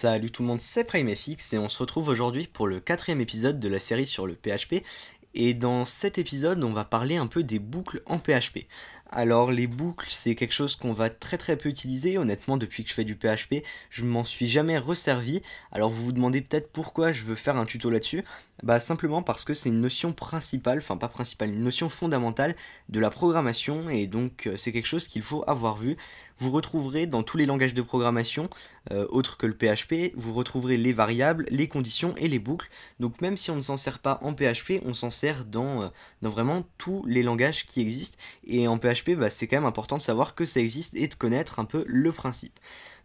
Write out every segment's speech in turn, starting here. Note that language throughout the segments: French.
Salut tout le monde, c'est PrimeFX et on se retrouve aujourd'hui pour le quatrième épisode de la série sur le PHP. Et dans cet épisode, on va parler un peu des boucles en PHP. Alors les boucles, c'est quelque chose qu'on va très très peu utiliser. Honnêtement, depuis que je fais du PHP, je m'en suis jamais resservi. Alors vous vous demandez peut-être pourquoi je veux faire un tuto là-dessus. Bah simplement parce que c'est une notion principale, enfin pas principale, une notion fondamentale de la programmation et donc euh, c'est quelque chose qu'il faut avoir vu. Vous retrouverez dans tous les langages de programmation, euh, autres que le PHP, vous retrouverez les variables, les conditions et les boucles. Donc même si on ne s'en sert pas en PHP, on s'en sert dans, euh, dans vraiment tous les langages qui existent. Et en PHP, bah, c'est quand même important de savoir que ça existe et de connaître un peu le principe.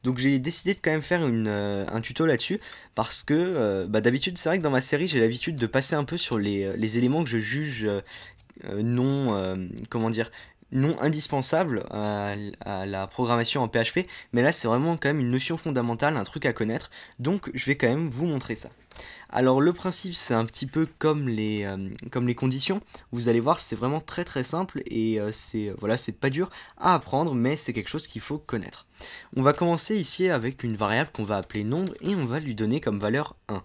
Donc j'ai décidé de quand même faire euh, un tuto là-dessus parce que euh, bah, d'habitude c'est vrai que dans ma série j'ai l'habitude de passer un peu sur les, euh, éléments que je juge non comment dire non indispensable à, la programmation en PHP, mais là c'est vraiment quand même une notion fondamentale, un truc à connaître, donc je vais quand même vous montrer ça. Alors le principe c'est un petit peu comme les, euh, comme les conditions, vous allez voir c'est vraiment très très simple et euh, c'est euh, voilà c'est pas dur à apprendre mais c'est quelque chose qu'il faut connaître. On va commencer ici avec une variable qu'on va appeler nombre et on va lui donner comme valeur 1.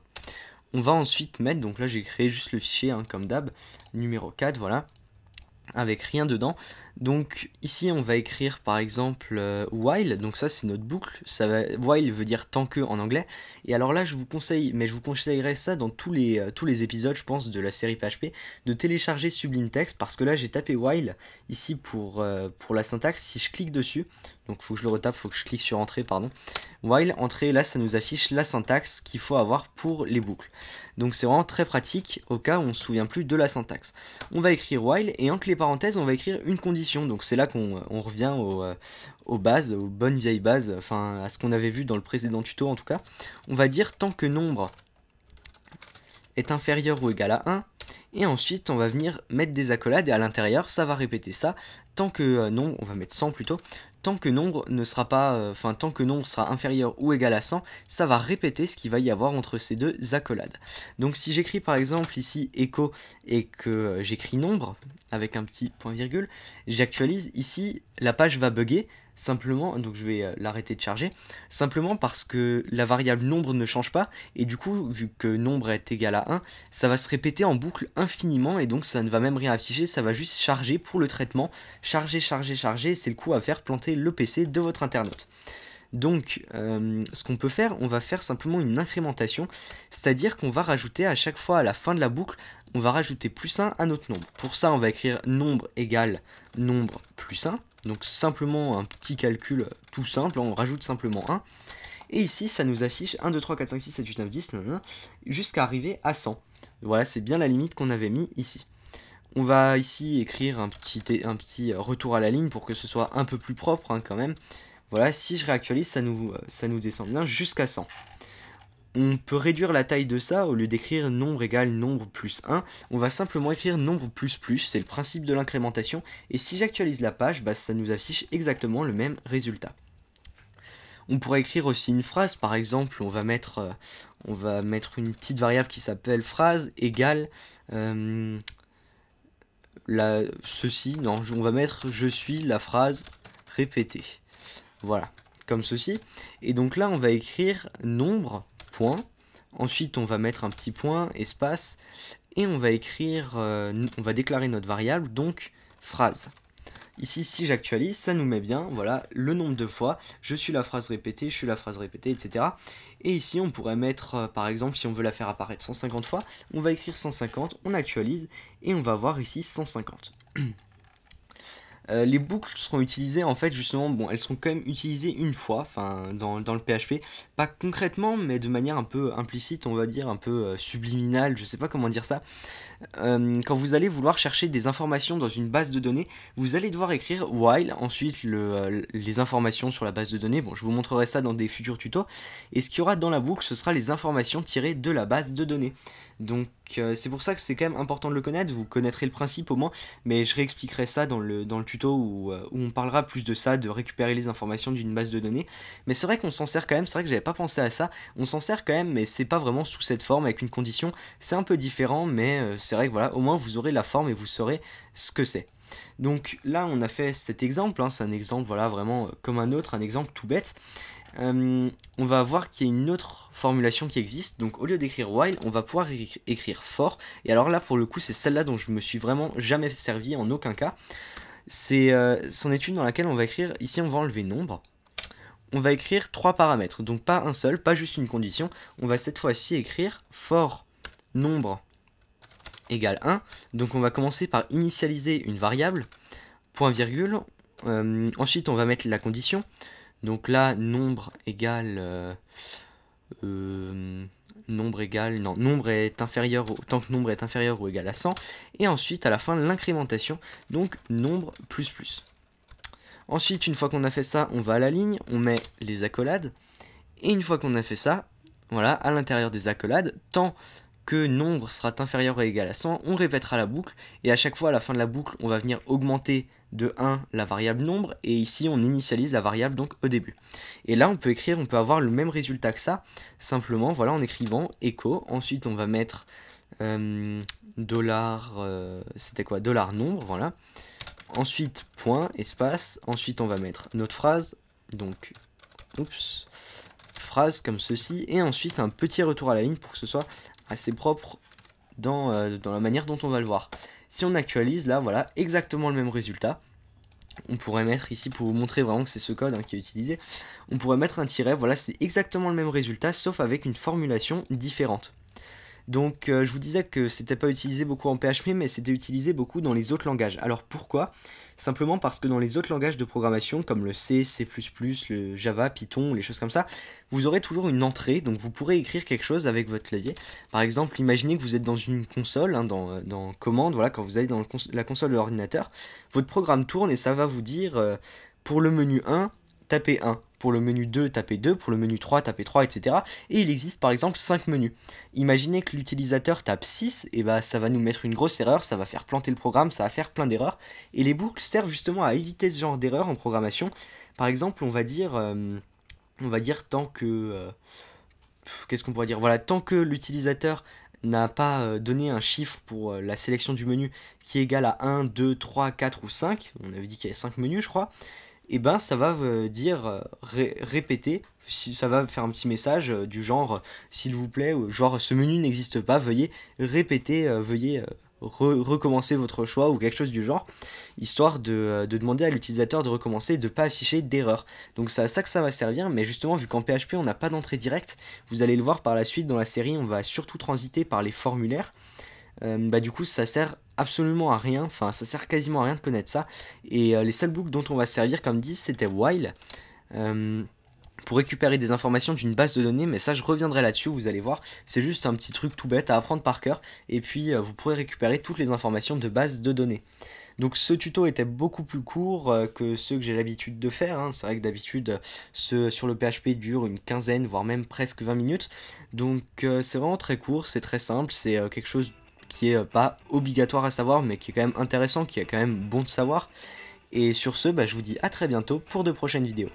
On va ensuite mettre, donc là j'ai créé juste le fichier hein, comme d'hab, numéro 4, voilà, avec rien dedans. Donc ici on va écrire par exemple euh, while, donc ça c'est notre boucle, ça va, while veut dire tant que en anglais, et alors là je vous conseille, mais je vous conseillerais ça dans tous les, euh, tous les épisodes je pense de la série PHP, de télécharger Sublime Text, parce que là j'ai tapé while ici pour, euh, pour la syntaxe, si je clique dessus, donc faut que je le retape, faut que je clique sur entrée pardon, while, entrée, là ça nous affiche la syntaxe qu'il faut avoir pour les boucles. Donc c'est vraiment très pratique au cas où on ne se souvient plus de la syntaxe. On va écrire while et entre les parenthèses on va écrire une condition. Donc c'est là qu'on euh, revient euh, aux bases, aux bonnes vieilles bases, enfin à ce qu'on avait vu dans le précédent tuto en tout cas. On va dire tant que nombre est inférieur ou égal à 1, et ensuite on va venir mettre des accolades et à l'intérieur ça va répéter ça tant que euh, non on va mettre 100 plutôt tant que nombre ne sera pas, euh, enfin tant que nombre sera inférieur ou égal à 100, ça va répéter ce qu'il va y avoir entre ces deux accolades. Donc si j'écris par exemple ici écho et que euh, j'écris nombre avec un petit point virgule, j'actualise ici, la page va bugger simplement, donc je vais euh, l'arrêter de charger, simplement parce que la variable nombre ne change pas, et du coup, vu que nombre est égal à 1, ça va se répéter en boucle infiniment, et donc ça ne va même rien afficher, ça va juste charger pour le traitement, charger, charger, charger, c'est le coup à faire planter le PC de votre internaute. Donc, euh, ce qu'on peut faire, on va faire simplement une incrémentation, c'est-à-dire qu'on va rajouter à chaque fois à la fin de la boucle, on va rajouter plus 1 à notre nombre. Pour ça, on va écrire nombre égale nombre plus 1. Donc simplement un petit calcul tout simple, on rajoute simplement 1. Et ici, ça nous affiche 1, 2, 3, 4, 5, 6, 7, 8, 9, 10, jusqu'à arriver à 100. Voilà, c'est bien la limite qu'on avait mis ici. On va ici écrire un petit, un petit retour à la ligne pour que ce soit un peu plus propre hein, quand même. Voilà, si je réactualise, ça nous, ça nous descend bien jusqu'à 100 on peut réduire la taille de ça, au lieu d'écrire nombre égale nombre plus 1, on va simplement écrire nombre plus plus, c'est le principe de l'incrémentation, et si j'actualise la page, bah, ça nous affiche exactement le même résultat. On pourrait écrire aussi une phrase, par exemple, on va mettre, euh, on va mettre une petite variable qui s'appelle phrase égale euh, la, ceci, non, on va mettre je suis la phrase répétée. Voilà, comme ceci. Et donc là, on va écrire nombre Ensuite, on va mettre un petit point, espace, et on va écrire, euh, on va déclarer notre variable, donc phrase. Ici, si j'actualise, ça nous met bien, voilà, le nombre de fois, je suis la phrase répétée, je suis la phrase répétée, etc. Et ici, on pourrait mettre, euh, par exemple, si on veut la faire apparaître 150 fois, on va écrire 150, on actualise, et on va voir ici 150. Euh, les boucles seront utilisées en fait justement, bon elles seront quand même utilisées une fois, enfin dans, le PHP, pas concrètement mais de manière un peu implicite on va dire, un peu subliminal euh, subliminale, je sais pas comment dire ça, euh, quand vous allez vouloir chercher des informations dans une base de données, vous allez devoir écrire while, ensuite euh, les informations sur la base de données. Bon, je vous montrerai ça dans des futurs tutos. Et ce qu'il y aura dans la boucle, ce sera les informations tirées de la base de données. Donc euh, c'est pour ça que c'est quand même important de le connaître, vous connaîtrez le principe au moins, mais je réexpliquerai ça dans le, dans le tuto où, où on parlera plus de ça, de récupérer les informations d'une base de données. Mais c'est vrai qu'on s'en sert quand même, c'est vrai que j'avais pas pensé à ça, on s'en sert quand même, mais c'est pas vraiment sous cette forme, avec une condition, c'est un peu différent, mais c'est vrai que voilà, au moins vous aurez la forme et vous saurez ce que c'est. Donc là, on a fait cet exemple, hein. c'est un exemple voilà vraiment euh, comme un autre, un exemple tout bête. Euh, on va voir qu'il y a une autre formulation qui existe. Donc au lieu d'écrire while, on va pouvoir écrire for. Et alors là, pour le coup, c'est celle-là dont je me suis vraiment jamais servi en aucun cas. C'est son euh, étude dans laquelle on va écrire, ici on va enlever nombre. On va écrire trois paramètres, donc pas un seul, pas juste une condition. On va cette fois-ci écrire for nombre égale 1. Donc on va commencer par initialiser une variable, point virgule. Euh, ensuite on va mettre la condition. Donc là, nombre égale... Euh, euh, nombre égale... Non, nombre est inférieur... Tant que nombre est inférieur ou égal à 100. Et ensuite, à la fin, l'incrémentation. Donc nombre plus plus. Ensuite, une fois qu'on a fait ça, on va à la ligne, on met les accolades. Et une fois qu'on a fait ça, voilà, à l'intérieur des accolades, tant que nombre sera inférieur ou égal à 100, on répétera la boucle, et à chaque fois à la fin de la boucle, on va venir augmenter de 1 la variable nombre, et ici on initialise la variable donc au début. Et là on peut écrire, on peut avoir le même résultat que ça, simplement voilà en écrivant echo, ensuite on va mettre euh, dollar, euh, c'était quoi, dollar nombre, voilà, ensuite point, espace, ensuite on va mettre notre phrase, donc, oups, phrase comme ceci, et ensuite un petit retour à la ligne pour que ce soit assez propre euh, dans, la manière dont on va le voir. Si on actualise, là, voilà, exactement le même résultat. On pourrait mettre ici, pour vous montrer vraiment que c'est ce code hein, qui est utilisé, on pourrait mettre un tiret, voilà, c'est exactement le même résultat, sauf avec une formulation différente. Donc euh, je vous disais que c'était pas utilisé beaucoup en PHP, mais c'était utilisé beaucoup dans les autres langages. Alors pourquoi Simplement parce que dans les autres langages de programmation, comme le C, C++, le Java, Python, les choses comme ça, vous aurez toujours une entrée, donc vous pourrez écrire quelque chose avec votre clavier. Par exemple, imaginez que vous êtes dans une console, hein, euh, dans, commande, voilà, quand vous allez dans la console de l'ordinateur, votre programme tourne et ça va vous dire, euh, pour le menu 1, tapez 1. Pour le menu 2, tapez 2. Pour le menu 3, tapez 3, etc. Et il existe par exemple 5 menus. Imaginez que l'utilisateur tape 6, et bah ça va nous mettre une grosse erreur, ça va faire planter le programme, ça va faire plein d'erreurs. Et les boucles servent justement à éviter ce genre d'erreur en programmation. Par exemple, on va dire, euh, on va dire tant que... Euh, qu'est-ce qu'on pourrait dire Voilà, tant que l'utilisateur n'a pas euh, donné un chiffre pour la sélection du menu qui est égal à 1, 2, 3, 4 ou 5, on avait dit qu'il y avait 5 menus je crois, et eh ben ça va euh, dire euh, répéter, ça va faire un petit message euh, du genre s'il vous plaît, ou genre ce menu n'existe pas, veuillez répéter, veuillez recommencer votre choix ou quelque chose du genre, histoire de, de demander à l'utilisateur de recommencer et de ne pas afficher d'erreur. Donc c'est à ça que ça va servir, mais justement vu qu'en PHP on n'a pas d'entrée directe, vous allez le voir par la suite dans la série, on va surtout transiter par les formulaires. Euh, bah du coup ça sert absolument à rien, enfin ça sert quasiment à rien de connaître ça. Et euh, les seuls books dont on va servir comme dit c'était while euh, pour récupérer des informations d'une base de données, mais ça je reviendrai là-dessus, vous allez voir, c'est juste un petit truc tout bête à apprendre par cœur, et puis vous pourrez récupérer toutes les informations de base de données. Donc ce tuto était beaucoup plus court que ceux que j'ai l'habitude de faire, hein. c'est vrai que d'habitude ce sur le PHP dure une quinzaine, voire même presque 20 minutes, donc c'est vraiment très court, c'est très simple, c'est quelque chose qui est euh, pas obligatoire à savoir, mais qui est quand même intéressant, qui est quand même bon de savoir. Et sur ce, bah, je vous dis à très bientôt pour de prochaines vidéos.